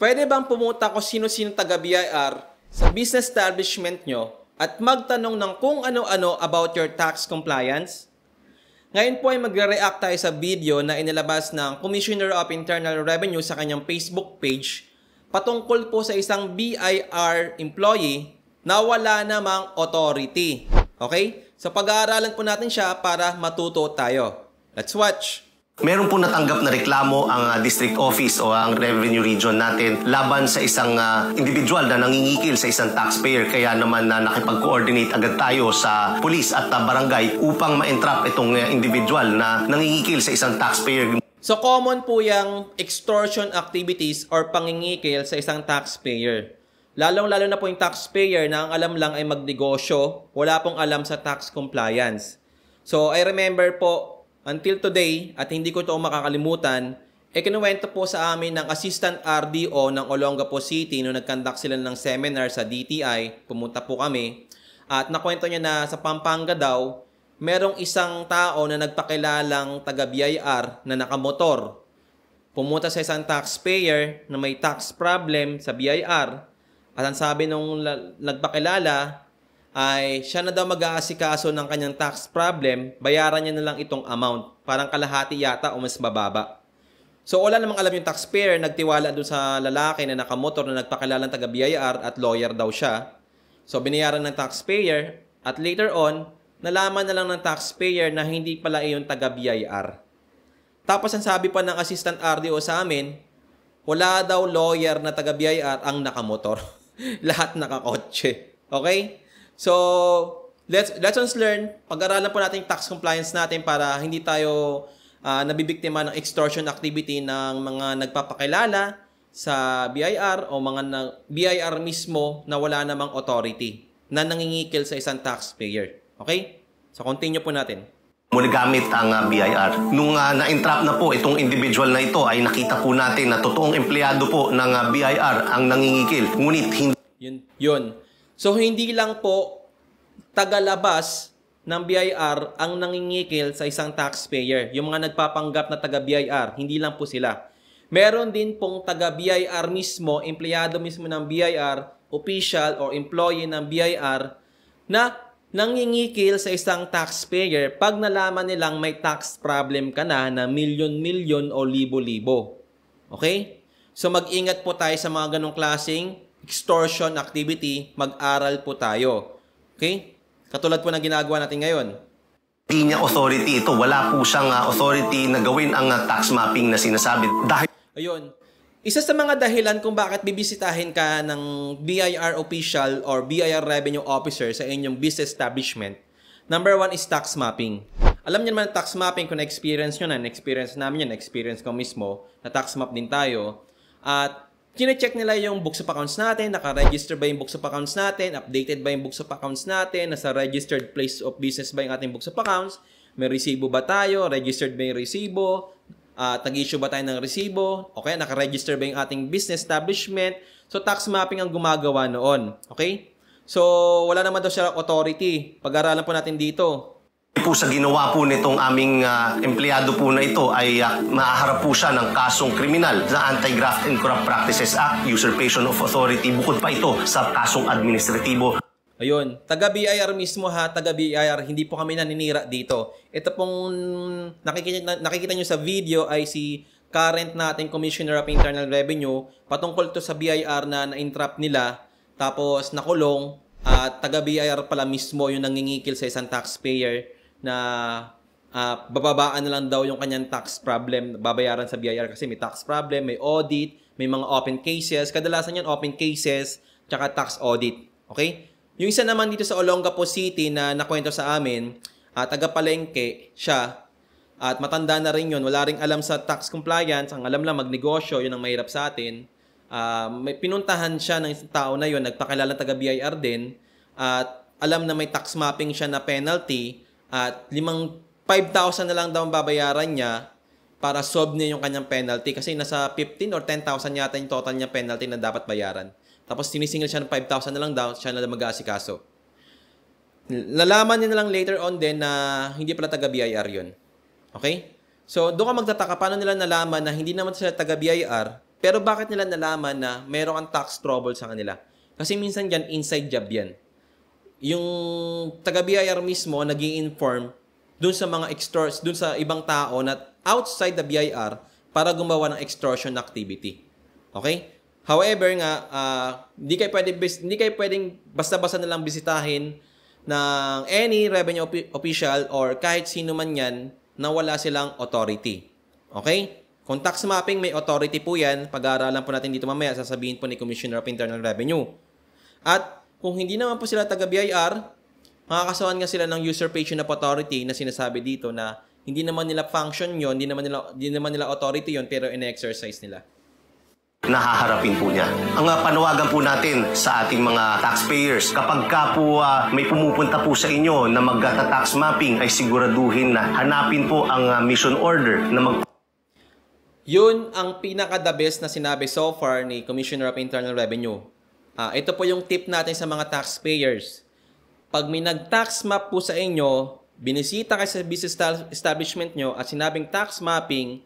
Pwede bang pumunta ko sino-sino taga BIR sa business establishment nyo at magtanong ng kung ano-ano about your tax compliance? Ngayon po ay magre-react tayo sa video na inilabas ng Commissioner of Internal Revenue sa kanyang Facebook page patungkol po sa isang BIR employee na wala namang authority. Okay? So pag-aaralan po natin siya para matuto tayo. Let's watch! Meron po natanggap na reklamo ang uh, district office o ang revenue region natin laban sa isang uh, individual na nangingikil sa isang taxpayer kaya naman na uh, nakipag-coordinate agad tayo sa pulis at uh, barangay upang ma-entrap itong uh, individual na nangingikil sa isang taxpayer. So common po yung extortion activities or pangingikil sa isang taxpayer. Lalong-lalo na po yung taxpayer na ang alam lang ay magnegosyo, wala pong alam sa tax compliance. So I remember po Until today, at hindi ko ito makakalimutan, e kinuwento po sa amin ng Assistant RDO ng Olongapo City no nagkandak sila ng seminar sa DTI, pumunta po kami, at nakwento niya na sa Pampanga daw, merong isang tao na nagpakilalang taga-BIR na nakamotor. Pumunta sa isang taxpayer na may tax problem sa BIR at ang sabi nung nagpakilala, ay siya na daw mag-aasikaso ng kanyang tax problem, bayaran niya na lang itong amount. Parang kalahati yata o mas mababa. So wala namang alam yung taxpayer, nagtiwala doon sa lalaki na nakamotor na nagpakilalang taga BIR at lawyer daw siya. So binayaran ng taxpayer at later on, nalaman na lang ng taxpayer na hindi pala iyon taga BIR. Tapos ang sabi pa ng assistant RDO sa amin, wala daw lawyer na taga BIR ang nakamotor. Lahat nakakotse. Okay? So, let's, lessons learned, pag-aralan po natin tax compliance natin para hindi tayo uh, nabibiktima ng extortion activity ng mga nagpapakilala sa BIR o mga na, BIR mismo na wala namang authority na nangingikil sa isang taxpayer. Okay? So, continue po natin muli gamit ang uh, ah, BIR. Nung uh, na-entrap na po itong individual na ito ay nakita po natin na totoong empleyado po ng uh, BIR ang nangingikil. Ngunit hindi... Yun. Yun. So hindi lang po tagalabas ng BIR ang nangingikil sa isang taxpayer. Yung mga nagpapanggap na taga-BIR, hindi lang po sila. Meron din pong taga-BIR mismo, empleyado mismo ng BIR, official or employee ng BIR na nangingikil sa isang taxpayer pag nalaman nilang may tax problem ka na na milyon-milyon o libo-libo. Okay? So mag-ingat po tayo sa mga ganong klaseng extortion activity, mag-aral po tayo. Okay? Katulad po ng ginagawa natin ngayon. Hindi niya authority ito. Wala po siyang ah, authority na gawin ang ah, tax mapping na sinasabi. Dahil... Ayun. Isa sa mga dahilan kung bakit bibisitahin ka ng BIR official or BIR revenue officer sa inyong business establishment, number one is tax mapping. Alam niyo naman tax mapping kung na-experience nyo na, na-experience namin yan, na-experience ko mismo, na tax map din tayo. At Kine-check nila yung books of accounts natin, naka-register ba yung books of accounts natin, updated ba yung books of accounts natin, nasa registered place of business ba yung ating books of accounts, may resibo ba tayo, registered ba yung resibo, uh, ah, nag issue ba tayo ng resibo, okay, naka-register ba yung ating business establishment. So, tax mapping ang gumagawa noon, okay? So, wala naman daw siya authority. Pag-aralan po natin dito po sa ginawa po nitong aming uh, empleyado po na ito ay uh, maaharap po siya ng kasong kriminal sa Anti-Graft and Corrupt Practices Act, Usurpation of Authority, bukod pa ito sa kasong administratibo. Ayun, taga BIR mismo ha, taga BIR, hindi po kami naninira dito. Ito pong nakikita, nakikita nyo sa video ay si current natin Commissioner of Internal Revenue patungkol to sa BIR na na-entrap nila tapos nakulong at taga BIR pala mismo yung nangingikil sa isang taxpayer na uh, bababaan na lang daw yung kanyang tax problem, babayaran sa BIR kasi may tax problem, may audit, may mga open cases. Kadalasan yan open cases, tsaka tax audit. Okay? Yung isa naman dito sa Olongapo City na nakwento sa amin, uh, taga-palengke siya, at matanda na rin yun, wala rin alam sa tax compliance, ang alam lang magnegosyo, yun ang mahirap sa atin. Uh, may pinuntahan siya ng isang tao na yun, nagpakilala taga BIR din, at alam na may tax mapping siya na penalty, at limang 5,000 na lang daw ang babayaran niya para solve niya yung kanyang penalty kasi nasa 15 or 10,000 yata yung total niya penalty na dapat bayaran. Tapos sinisingil siya ng 5,000 na lang daw, siya na mag-aasikaso. Lalaman niya na lang later on din na hindi pala taga BIR yun. Okay? So, doon ka magtataka paano nila nalaman na hindi naman sila taga BIR, pero bakit nila nalaman na meron kang tax trouble sa kanila? Kasi minsan yan, inside job yan yung taga BIR mismo nag inform dun sa mga extors, dun sa ibang tao na outside the BIR para gumawa ng extortion activity. Okay? However nga, uh, hindi kayo pwedeng hindi kayo pwedeng basta-basta na lang bisitahin ng any revenue op- official or kahit sino man 'yan na wala silang authority. Okay? Kung tax mapping may authority po 'yan, pag-aaralan po natin dito mamaya, sasabihin po ni Commissioner of Internal Revenue. At kung hindi naman po sila taga BIR, makakasawan nga sila ng usurpation of authority na sinasabi dito na hindi naman nila function yon, hindi naman nila hindi naman nila authority yon pero in-exercise nila nahaharapin po niya. Ang ah, panawagan po natin sa ating mga taxpayers, kapag ka po uh, may pumupunta po sa inyo na magta-tax mapping, ay siguraduhin na hanapin po ang uh, mission order na mag... Yun ang pinaka-the best na sinabi so far ni Commissioner of Internal Revenue. Uh, ito po yung tip natin sa mga taxpayers. Pag may nag-tax map po sa inyo, binisita kayo sa business establishment nyo at sinabing tax mapping,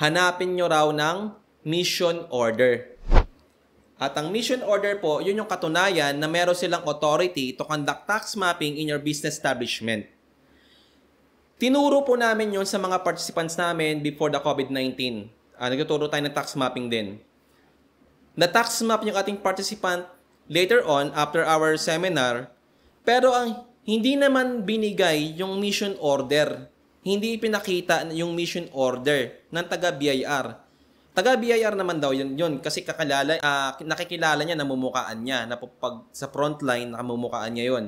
hanapin nyo raw ng mission order. At ang mission order po, yun yung katunayan na meron silang authority to conduct tax mapping in your business establishment. Tinuro po namin yun sa mga participants namin before the COVID-19. Uh, ah, nagtuturo tayo ng tax mapping din. Na tax map yung ating participant later on after our seminar. Pero ang hindi naman binigay yung mission order. Hindi pinakita yung mission order ng taga-BIR. Taga-BIR naman daw yun, yun kasi kakalala, uh, nakikilala niya, namumukaan niya, na pag, sa frontline, namumukaan niya yun.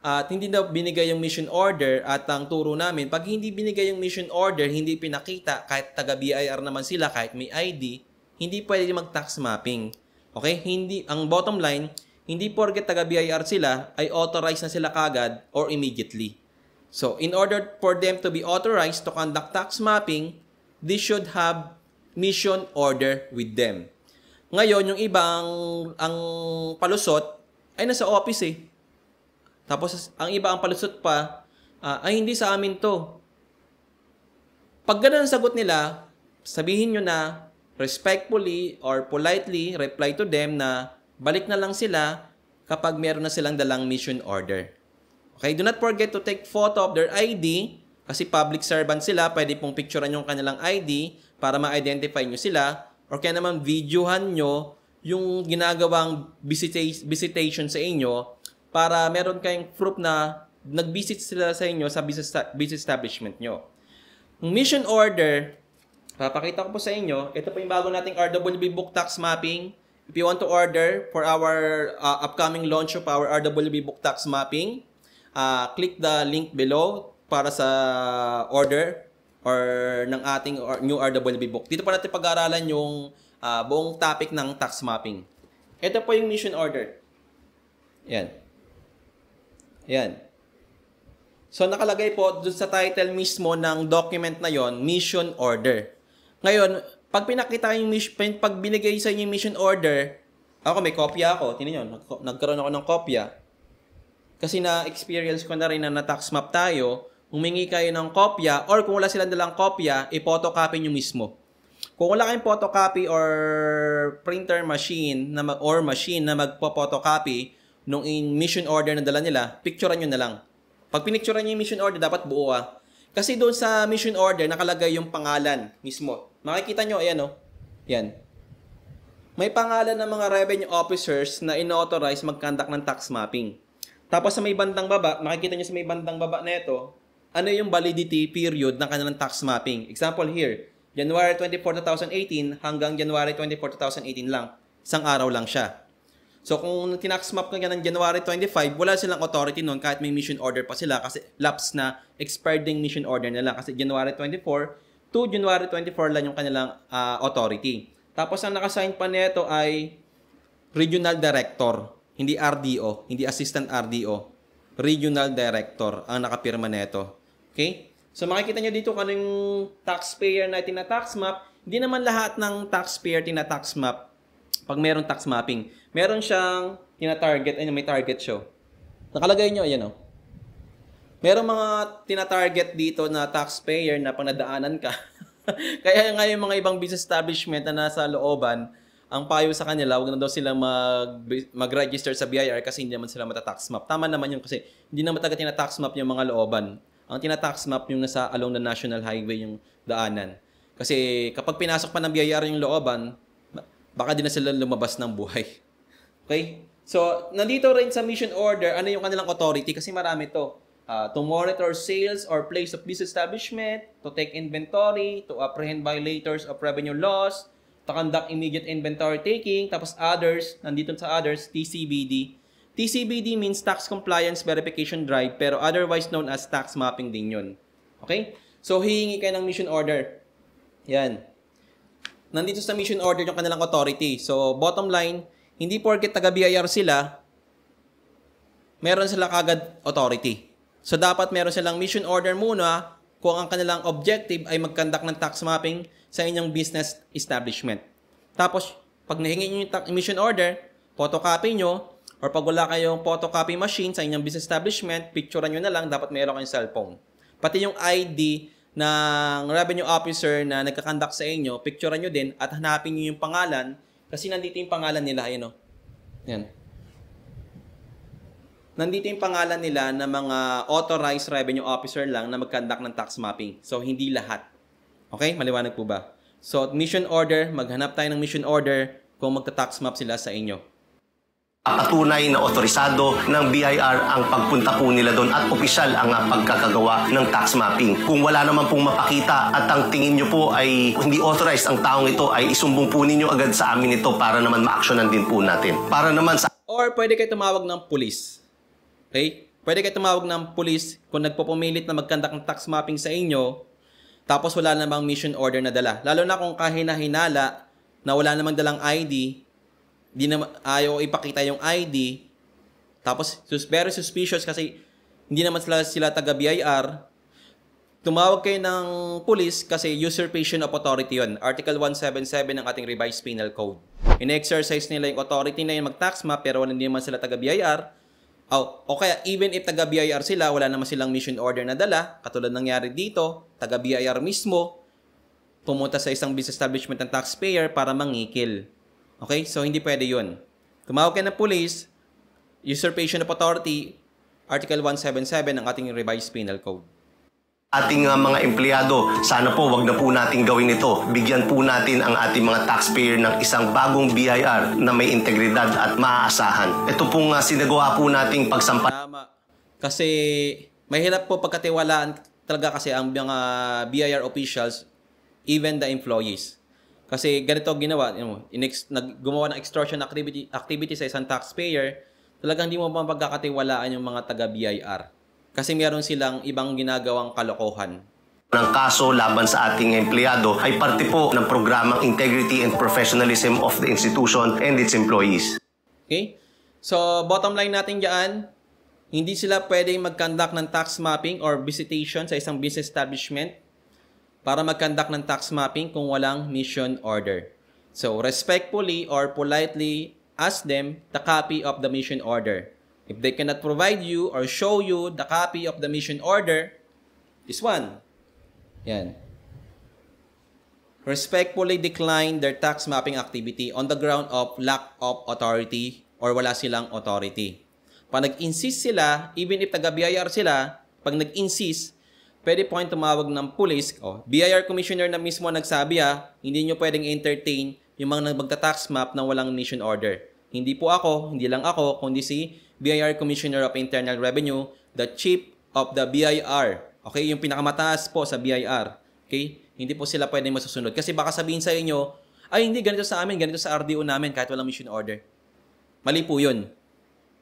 at hindi daw binigay yung mission order at ang turo namin, pag hindi binigay yung mission order, hindi pinakita, kahit taga-BIR naman sila, kahit may ID, hindi pwede mag-tax mapping. Okay? Hindi, ang bottom line, hindi porket taga BIR sila, ay authorized na sila kagad or immediately. So, in order for them to be authorized to conduct tax mapping, they should have mission order with them. Ngayon, yung ibang ang palusot ay nasa office eh. Tapos ang iba ang palusot pa uh, ay hindi sa amin to. Pag ganun ang sagot nila, sabihin nyo na respectfully or politely reply to them na balik na lang sila kapag meron na silang dalang mission order. Okay, do not forget to take photo of their ID kasi public servant sila, pwede pong picturean yung kanilang ID para ma-identify nyo sila or kaya naman videohan nyo yung ginagawang visitation sa inyo para meron kayong proof na nag-visit sila sa inyo sa business, establishment nyo. mission order, Papakita ko po sa inyo, ito po yung bago nating RWB Book Tax Mapping. If you want to order for our uh, upcoming launch of our RWB Book Tax Mapping, uh, click the link below para sa order or ng ating new RWB book. Dito po natin pag aaralan yung uh, buong topic ng tax mapping. Ito po yung mission order. Yan. Yan. So nakalagay po dun sa title mismo ng document na yon, mission order. Ngayon, pag pinakita yung mission, pag binigay sa inyo yung mission order, ako may kopya ako, tinan yun, nag- nagkaroon ako ng kopya. Kasi na-experience ko na rin na na-tax map tayo, humingi kayo ng kopya or kung wala silang dalang kopya, ipotocopy photocopy nyo mismo. Kung wala kayong photocopy or printer machine na mag, or machine na magpo-photocopy nung in mission order na dala nila, picturean nyo na lang. Pag pinicturean nyo yung mission order, dapat buo ah. Kasi doon sa mission order, nakalagay yung pangalan mismo Makikita nyo, ayan o. Oh. Yan. May pangalan ng mga revenue officers na inauthorize mag-conduct ng tax mapping. Tapos sa may bandang baba, makikita nyo sa may bandang baba na ito, ano yung validity period ng kanilang tax mapping. Example here, January 24, 2018 hanggang January 24, 2018 lang. Isang araw lang siya. So kung tinax map ka ng January 25, wala silang authority noon kahit may mission order pa sila kasi lapse na expired ding mission order nila kasi January 24 to January 24 lang yung kanilang uh, authority. Tapos ang nakasign pa nito ay Regional Director, hindi RDO, hindi Assistant RDO. Regional Director ang nakapirma nito. Okay? So makikita nyo dito kung ano yung taxpayer na tinatax map. Hindi naman lahat ng taxpayer tinatax map pag mayroong tax mapping. Meron siyang tina-target, ayun, may target show. Nakalagay nyo, ayan o. Oh. Merong mga tinatarget dito na taxpayer na panadaanan ka. Kaya nga yung mga ibang business establishment na nasa looban, ang payo sa kanila, wag na daw sila mag, mag-register sa BIR kasi hindi naman sila matatax map. Tama naman yun kasi hindi naman taga tinatax map yung mga looban. Ang tinatax map yung nasa along the national highway yung daanan. Kasi kapag pinasok pa ng BIR yung looban, baka din na sila lumabas ng buhay. Okay? So, nandito rin sa mission order, ano yung kanilang authority kasi marami to. Uh, to monitor sales or place of business establishment, to take inventory, to apprehend violators of revenue laws, to conduct immediate inventory taking, tapos others, nandito sa others, TCBD. TCBD means Tax Compliance Verification Drive, pero otherwise known as tax mapping din yun. Okay? So, hihingi kayo ng mission order. Yan. Nandito sa mission order yung kanilang authority. So, bottom line, hindi porket taga-BIR sila, meron sila kagad authority. So dapat meron silang mission order muna kung ang kanilang objective ay magkandak ng tax mapping sa inyong business establishment. Tapos, pag nahingi nyo yung mission order, photocopy nyo, or pag wala kayong photocopy machine sa inyong business establishment, picturean nyo na lang, dapat meron kayong cellphone. Pati yung ID ng revenue officer na nagkakandak sa inyo, picturean nyo din at hanapin nyo yung pangalan kasi nandito yung pangalan nila, yun o. Oh. Yan nandito yung pangalan nila na mga authorized revenue officer lang na mag-conduct ng tax mapping. So, hindi lahat. Okay? Maliwanag po ba? So, mission order, maghanap tayo ng mission order kung magta-tax map sila sa inyo. Patunay na otorisado ng BIR ang pagpunta po nila doon at opisyal ang pagkakagawa ng tax mapping. Kung wala naman pong mapakita at ang tingin nyo po ay hindi authorized ang taong ito ay isumbong po ninyo agad sa amin ito para naman ma-actionan din po natin. Para naman sa... Or pwede kayo tumawag ng pulis. Okay? Pwede kayo tumawag ng pulis kung nagpupumilit na magkandak ng tax mapping sa inyo, tapos wala namang mission order na dala. Lalo na kung kahinahinala na wala namang dalang ID, di na ayaw ipakita yung ID, tapos very suspicious kasi hindi naman sila, sila taga BIR, tumawag kayo ng pulis kasi usurpation of authority yon Article 177 ng ating revised penal code. In-exercise nila yung authority na yun mag-tax map pero hindi naman sila taga BIR, Oh, o kaya even if taga BIR sila, wala naman silang mission order na dala, katulad nangyari dito, taga BIR mismo, pumunta sa isang business establishment ng taxpayer para mangikil. Okay? So, hindi pwede yun. Tumawag ka ng police, usurpation of authority, Article 177 ng ating revised penal code ating uh, mga empleyado. Sana po wag na po nating gawin ito. Bigyan po natin ang ating mga taxpayer ng isang bagong BIR na may integridad at maaasahan. Ito pong uh, sinagawa po nating pagsampa. Kasi mahirap po pagkatiwalaan talaga kasi ang mga ah, BIR officials, even the employees. Kasi ganito ginawa, you know, inex, nag, gumawa ng extortion activity, activity sa isang taxpayer, talagang hindi mo mapagkakatiwalaan yung mga taga-BIR kasi meron silang ibang ginagawang kalokohan ng kaso laban sa ating empleyado ay parte po ng programang Integrity and Professionalism of the Institution and its Employees. Okay? So, bottom line natin dyan, hindi sila pwedeng mag-conduct ng tax mapping or visitation sa isang business establishment para mag-conduct ng tax mapping kung walang mission order. So, respectfully or politely ask them the copy of the mission order. If they cannot provide you or show you the copy of the mission order, this one. Yan. Respectfully decline their tax mapping activity on the ground of lack of authority or wala silang authority. Pag nag-insist sila, even if taga-BIR sila, pag nag-insist, pwede po kayong tumawag ng pulis. Oh, BIR commissioner na mismo nagsabi ha, ah, hindi nyo pwedeng entertain yung mga nagmagta-tax map na walang mission order. Hindi po ako, hindi lang ako, kundi si BIR Commissioner of Internal Revenue, the Chief of the BIR. Okay, yung pinakamataas po sa BIR. Okay? Hindi po sila pwedeng masusunod. Kasi baka sabihin sa inyo, ay hindi, ganito sa amin, ganito sa RDO namin kahit walang mission order. Mali po yun.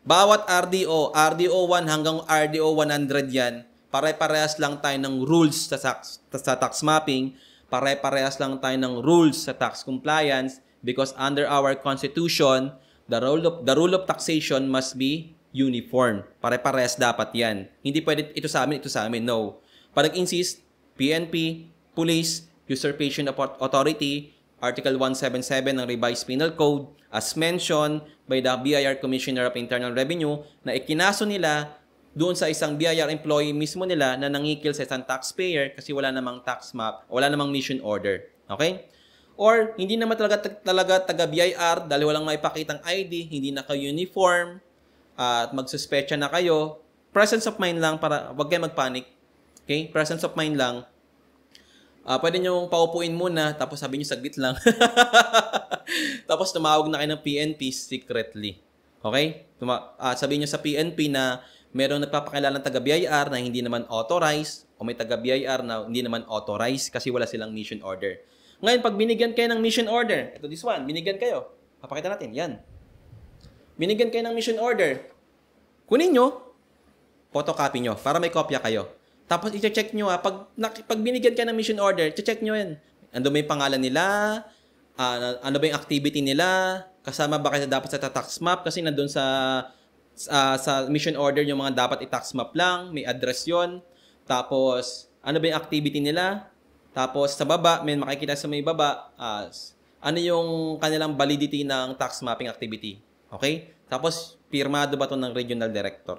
Bawat RDO, RDO 1 hanggang RDO 100 yan, pare-parehas lang tayo ng rules sa tax, sa tax mapping, pare-parehas lang tayo ng rules sa tax compliance because under our constitution, the rule of the rule of taxation must be uniform. Pare-pares dapat 'yan. Hindi pwede ito sa amin, ito sa amin. No. Pag nag-insist PNP, police, usurpation of authority, Article 177 ng Revised Penal Code as mentioned by the BIR Commissioner of Internal Revenue na ikinaso nila doon sa isang BIR employee mismo nila na nangikil sa isang taxpayer kasi wala namang tax map, wala namang mission order. Okay? Or hindi naman talaga, talaga taga BIR dahil walang maipakitang ID, hindi naka-uniform, at magsuspecha na kayo. Presence of mind lang para wag kayong magpanic. Okay? Presence of mind lang. Uh, pwede nyo paupuin muna, tapos sabi nyo saglit lang. tapos tumawag na kayo ng PNP secretly. Okay? Tuma- uh, ah, sabihin nyo sa PNP na merong nagpapakilala ng taga-BIR na hindi naman authorized o may taga-BIR na hindi naman authorized kasi wala silang mission order. Ngayon, pag binigyan kayo ng mission order, ito this one, binigyan kayo. Papakita natin, yan. Binigyan kayo ng mission order. Kunin nyo, photocopy nyo para may kopya kayo. Tapos i-check nyo ha, pag, na, pag binigyan kayo ng mission order, check nyo yan. Ano ba yung pangalan nila? Uh, ano ba yung activity nila? Kasama ba kayo dapat sa tax map? Kasi nandun sa, uh, sa mission order yung mga dapat i-tax map lang. May address yon Tapos, ano ba yung activity nila? Tapos sa baba, may makikita sa may baba, uh, ano yung kanilang validity ng tax mapping activity. Okay? Tapos, pirmado ba to ng regional director?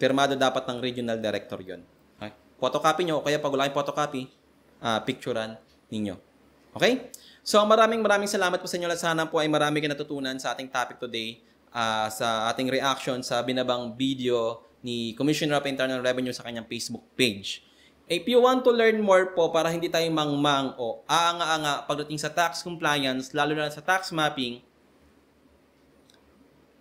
Pirmado dapat ng regional director yon. Okay? Photocopy nyo, o kaya pag wala kayong photocopy, uh, picturean ninyo. Okay? So, maraming maraming salamat po sa inyo. Sana po ay marami kayo natutunan sa ating topic today, uh, sa ating reaction sa binabang video ni Commissioner of Internal Revenue sa kanyang Facebook page. If you want to learn more po para hindi tayo mangmang o aanga-anga pagdating sa tax compliance, lalo na sa tax mapping,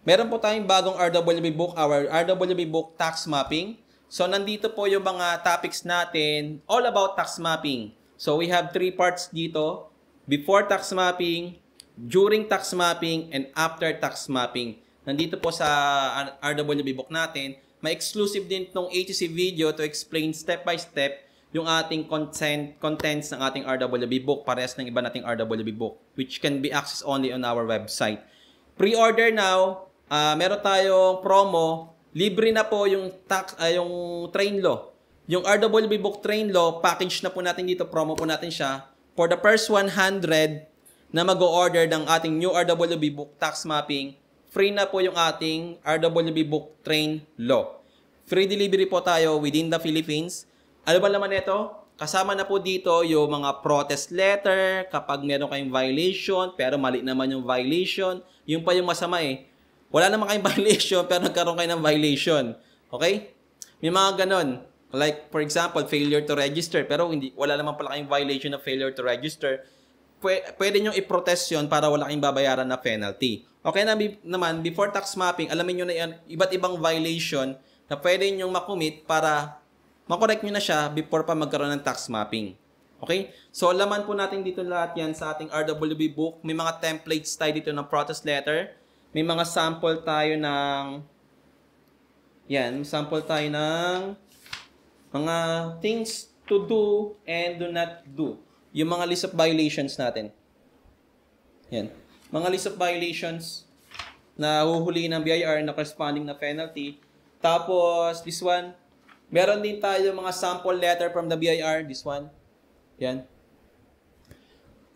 meron po tayong bagong RWB book, our RWB book tax mapping. So nandito po yung mga topics natin all about tax mapping. So we have three parts dito, before tax mapping, during tax mapping, and after tax mapping. Nandito po sa RWB book natin may exclusive din tong ATC video to explain step by step yung ating content, contents ng ating RWB book, pares ng iba nating RWB book, which can be accessed only on our website. Pre-order now, uh, meron tayong promo, libre na po yung, tax, uh, yung train law. Yung RWB book train law, package na po natin dito, promo po natin siya. For the first 100 na mag-order ng ating new RWB book tax mapping, free na po yung ating RWB book train law. Free delivery po tayo within the Philippines. Ano ba naman ito? Kasama na po dito yung mga protest letter, kapag meron kayong violation, pero mali naman yung violation. yung pa yung masama eh. Wala naman kayong violation, pero nagkaroon kayo ng violation. Okay? May mga ganon. Like, for example, failure to register, pero hindi, wala naman pala kayong violation na failure to register. Pwede, pwede nyo i-protest yun para wala kayong babayaran na penalty. Okay naman, before tax mapping, alamin nyo na yan, iba't ibang violation na pwede ninyong makumit para makorek nyo na siya before pa magkaroon ng tax mapping. Okay? So, laman po natin dito lahat yan sa ating RWB book. May mga templates tayo dito ng protest letter. May mga sample tayo ng... Yan, sample tayo ng mga things to do and do not do. Yung mga list of violations natin. Yan. Mga list of violations na huhuli ng BIR na corresponding na penalty tapos, this one, meron din tayo mga sample letter from the BIR, this one. Yan.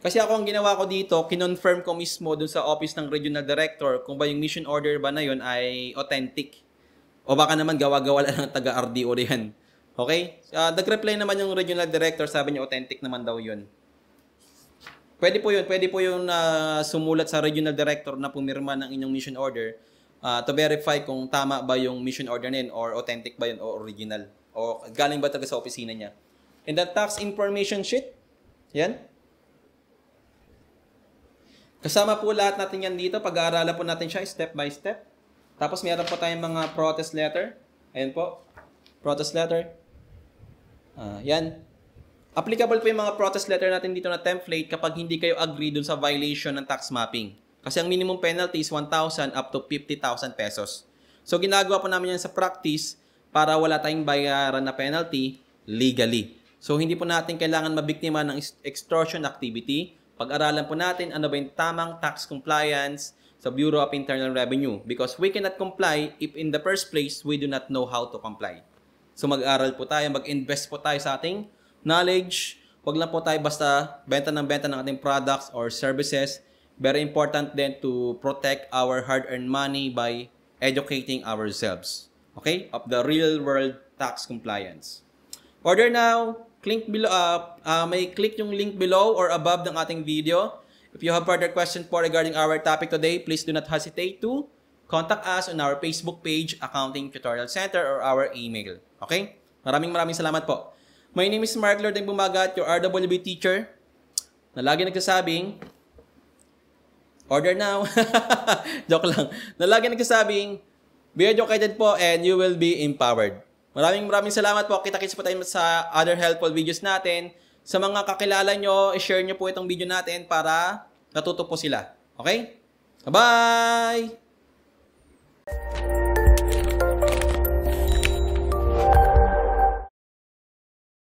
Kasi ako ang ginawa ko dito, kinonfirm ko mismo dun sa office ng regional director kung ba yung mission order ba na yon ay authentic. O baka naman gawa-gawa lang ng taga-RDO yan. Okay? Uh, nag-reply naman yung regional director, sabi niya authentic naman daw yon. Pwede po yun, pwede po yung uh, sumulat sa regional director na pumirma ng inyong mission order uh, to verify kung tama ba yung mission order niyan or authentic ba yun o original o galing ba talaga sa opisina niya. And the tax information sheet, yan. Kasama po lahat natin yan dito. Pag-aaralan po natin siya step by step. Tapos meron po tayong mga protest letter. Ayan po. Protest letter. Uh, yan. Applicable po yung mga protest letter natin dito na template kapag hindi kayo agree dun sa violation ng tax mapping. Kasi ang minimum penalty is 1,000 up to 50,000 pesos. So ginagawa po namin yan sa practice para wala tayong bayaran na penalty legally. So hindi po natin kailangan mabiktima ng extortion activity. Pag-aralan po natin ano ba yung tamang tax compliance sa Bureau of Internal Revenue because we cannot comply if in the first place we do not know how to comply. So mag-aral po tayo, mag-invest po tayo sa ating knowledge. Huwag lang po tayo basta benta ng benta ng ating products or services very important then to protect our hard-earned money by educating ourselves, okay, of the real-world tax compliance. Order now, click below, uh, uh, may click yung link below or above ng ating video. If you have further questions for regarding our topic today, please do not hesitate to contact us on our Facebook page, Accounting Tutorial Center, or our email. Okay? Maraming maraming salamat po. My name is Mark Lord Bumagat, your RWB teacher, na lagi nagsasabing, Order now. Joke lang. Na lagi nagsasabing, be educated po and you will be empowered. Maraming maraming salamat po. Kita-kits po tayo sa other helpful videos natin. Sa mga kakilala nyo, i-share nyo po itong video natin para natuto po sila. Okay? Bye!